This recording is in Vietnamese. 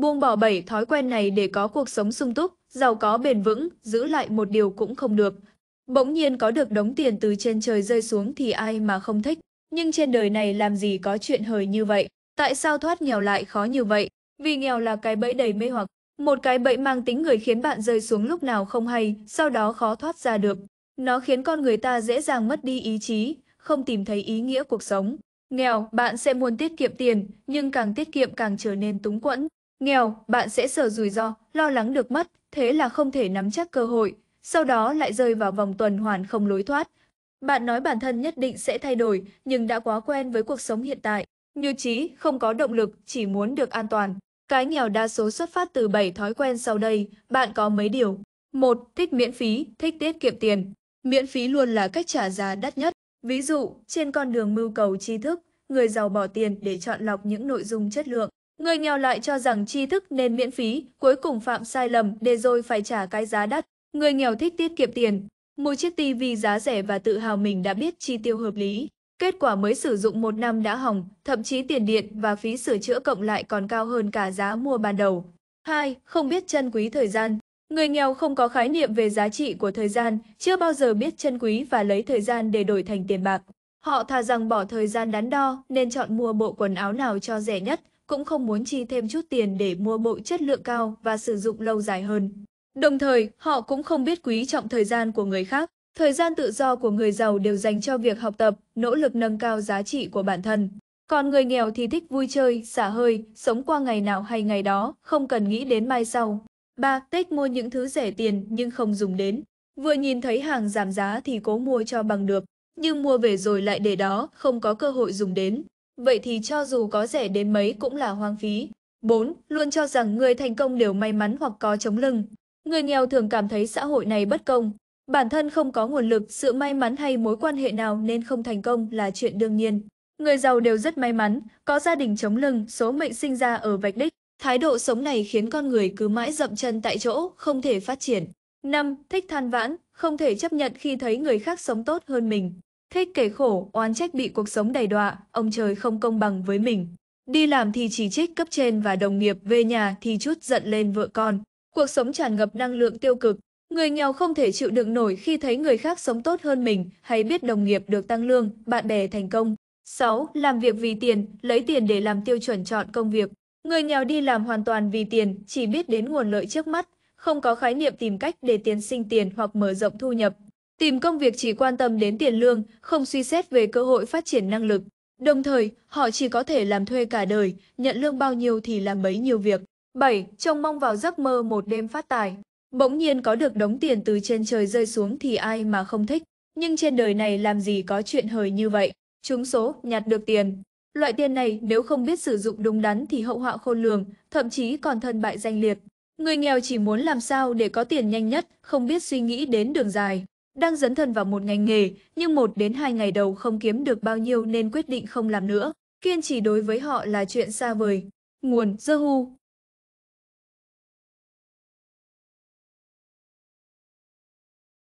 Buông bỏ bảy thói quen này để có cuộc sống sung túc, giàu có bền vững, giữ lại một điều cũng không được. Bỗng nhiên có được đống tiền từ trên trời rơi xuống thì ai mà không thích. Nhưng trên đời này làm gì có chuyện hời như vậy? Tại sao thoát nghèo lại khó như vậy? Vì nghèo là cái bẫy đầy mê hoặc. Một cái bẫy mang tính người khiến bạn rơi xuống lúc nào không hay, sau đó khó thoát ra được. Nó khiến con người ta dễ dàng mất đi ý chí, không tìm thấy ý nghĩa cuộc sống. Nghèo, bạn sẽ muốn tiết kiệm tiền, nhưng càng tiết kiệm càng trở nên túng quẫn. Nghèo, bạn sẽ sợ rủi ro, lo lắng được mất, thế là không thể nắm chắc cơ hội, sau đó lại rơi vào vòng tuần hoàn không lối thoát. Bạn nói bản thân nhất định sẽ thay đổi, nhưng đã quá quen với cuộc sống hiện tại. Như trí, không có động lực, chỉ muốn được an toàn. Cái nghèo đa số xuất phát từ 7 thói quen sau đây, bạn có mấy điều. 1. Thích miễn phí, thích tiết kiệm tiền. Miễn phí luôn là cách trả giá đắt nhất. Ví dụ, trên con đường mưu cầu tri thức, người giàu bỏ tiền để chọn lọc những nội dung chất lượng. Người nghèo lại cho rằng tri thức nên miễn phí, cuối cùng phạm sai lầm để rồi phải trả cái giá đắt. Người nghèo thích tiết kiệm tiền, mua chiếc tivi giá rẻ và tự hào mình đã biết chi tiêu hợp lý. Kết quả mới sử dụng một năm đã hỏng, thậm chí tiền điện và phí sửa chữa cộng lại còn cao hơn cả giá mua ban đầu. 2. Không biết trân quý thời gian Người nghèo không có khái niệm về giá trị của thời gian, chưa bao giờ biết trân quý và lấy thời gian để đổi thành tiền bạc. Họ thà rằng bỏ thời gian đắn đo nên chọn mua bộ quần áo nào cho rẻ nhất, cũng không muốn chi thêm chút tiền để mua bộ chất lượng cao và sử dụng lâu dài hơn. Đồng thời, họ cũng không biết quý trọng thời gian của người khác. Thời gian tự do của người giàu đều dành cho việc học tập, nỗ lực nâng cao giá trị của bản thân. Còn người nghèo thì thích vui chơi, xả hơi, sống qua ngày nào hay ngày đó, không cần nghĩ đến mai sau. 3. Tết mua những thứ rẻ tiền nhưng không dùng đến. Vừa nhìn thấy hàng giảm giá thì cố mua cho bằng được, nhưng mua về rồi lại để đó, không có cơ hội dùng đến vậy thì cho dù có rẻ đến mấy cũng là hoang phí. 4. Luôn cho rằng người thành công đều may mắn hoặc có chống lưng. Người nghèo thường cảm thấy xã hội này bất công, bản thân không có nguồn lực, sự may mắn hay mối quan hệ nào nên không thành công là chuyện đương nhiên. Người giàu đều rất may mắn, có gia đình chống lưng, số mệnh sinh ra ở vạch đích. Thái độ sống này khiến con người cứ mãi dậm chân tại chỗ, không thể phát triển. 5. Thích than vãn, không thể chấp nhận khi thấy người khác sống tốt hơn mình. Thích kể khổ, oán trách bị cuộc sống đầy đọa, ông trời không công bằng với mình. Đi làm thì chỉ trích cấp trên và đồng nghiệp, về nhà thì chút giận lên vợ con. Cuộc sống tràn ngập năng lượng tiêu cực. Người nghèo không thể chịu đựng nổi khi thấy người khác sống tốt hơn mình hay biết đồng nghiệp được tăng lương, bạn bè thành công. 6. Làm việc vì tiền, lấy tiền để làm tiêu chuẩn chọn công việc. Người nghèo đi làm hoàn toàn vì tiền, chỉ biết đến nguồn lợi trước mắt, không có khái niệm tìm cách để tiền sinh tiền hoặc mở rộng thu nhập, Tìm công việc chỉ quan tâm đến tiền lương, không suy xét về cơ hội phát triển năng lực. Đồng thời, họ chỉ có thể làm thuê cả đời, nhận lương bao nhiêu thì làm bấy nhiêu việc. 7. Trông mong vào giấc mơ một đêm phát tài. Bỗng nhiên có được đống tiền từ trên trời rơi xuống thì ai mà không thích. Nhưng trên đời này làm gì có chuyện hời như vậy. Trúng số, nhặt được tiền. Loại tiền này nếu không biết sử dụng đúng đắn thì hậu họa khôn lường, thậm chí còn thân bại danh liệt. Người nghèo chỉ muốn làm sao để có tiền nhanh nhất, không biết suy nghĩ đến đường dài đang dấn thân vào một ngành nghề, nhưng một đến hai ngày đầu không kiếm được bao nhiêu nên quyết định không làm nữa. Kiên trì đối với họ là chuyện xa vời. Nguồn Yahoo